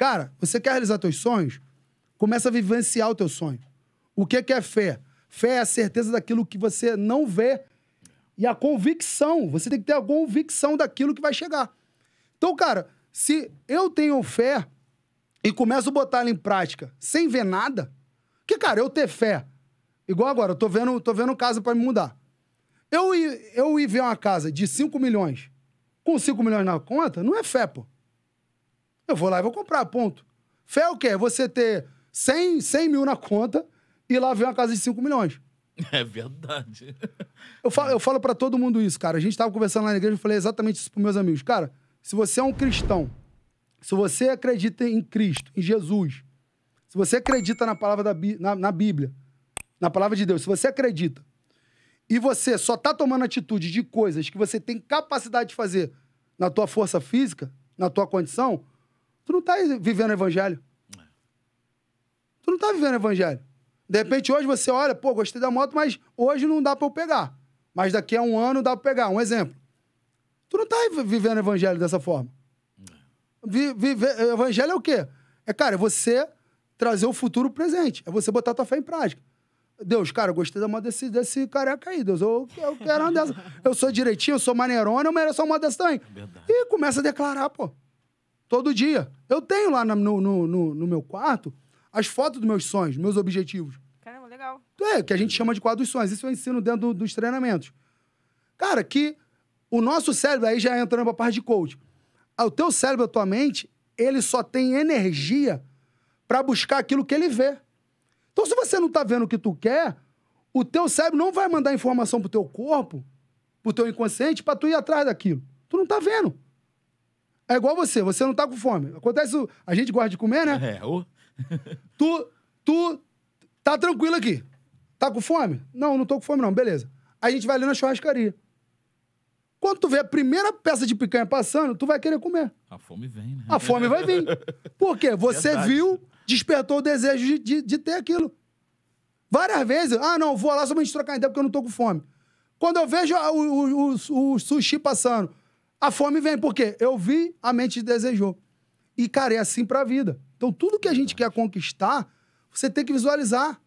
Cara, você quer realizar teus sonhos? Começa a vivenciar o teu sonho. O que, é fé? Fé é a certeza daquilo que você não vê e a convicção. Você tem que ter a convicção daquilo que vai chegar. Então, cara, se eu tenho fé e começo a botar ela em prática sem ver nada, que, cara, eu ter fé. Igual agora, eu tô vendo, tô vendo casa para me mudar. Eu ir, eu ir ver uma casa de 5 milhões com 5 milhões na conta, não é fé, pô. Eu vou lá e vou comprar, ponto. Fé é o quê? É você ter 100, 100 mil na conta e lá ver uma casa de 5 milhões. É verdade. Eu falo, eu falo para todo mundo isso, cara. A gente tava conversando lá na igreja, eu falei exatamente isso pros meus amigos. Cara, se você é um cristão, se você acredita em Cristo, em Jesus, se você acredita na palavra da na, na Bíblia, na palavra de Deus, se você acredita, e você só tá tomando atitude de coisas que você tem capacidade de fazer na tua força física, na tua condição, Tu não tá vivendo o evangelho. Tu não tá vivendo o evangelho. De repente, hoje você olha, pô, gostei da moto, mas hoje não dá para eu pegar. Mas daqui a um ano dá para pegar. Um exemplo. Tu não tá vivendo o evangelho dessa forma. Viver evangelho é o quê? É, cara, é você trazer o futuro presente. É você botar tua fé em prática. Deus, cara, eu gostei da moto desse, desse careca aí, Deus. Eu, eu quero uma dessa. Eu sou direitinho, eu sou maneirona, eu mereço uma dessa também. É e começa a declarar, pô. Todo dia. Eu tenho lá no, no, no, no meu quarto as fotos dos meus sonhos, meus objetivos. Caramba, legal. É, que a gente chama de quadro dos sonhos. Isso eu ensino dentro do, dos treinamentos. Cara, que o nosso cérebro, aí já entrando pra parte de coach. Ah, o teu cérebro, a tua mente, ele só tem energia para buscar aquilo que ele vê. Então, se você não tá vendo o que tu quer, o teu cérebro não vai mandar informação pro teu corpo, pro teu inconsciente, para tu ir atrás daquilo. Tu não tá vendo. É igual você, você não tá com fome. Acontece, a gente gosta de comer, né? É, ô. tu, tu tá tranquilo aqui. Tá com fome? Não, não tô com fome não, beleza. Aí a gente vai ali na churrascaria. Quando tu vê a primeira peça de picanha passando, tu vai querer comer. A fome vem, né? A fome vai vir. Por quê? Você Verdade. viu, despertou o desejo de, de, de, ter aquilo. Várias vezes, ah, não, vou lá só pra gente trocar ideia porque eu não tô com fome. Quando eu vejo o, o, o, o sushi passando, a fome vem porque eu vi, a mente desejou. E, cara, é assim pra vida. Então, tudo que a gente quer conquistar, você tem que visualizar.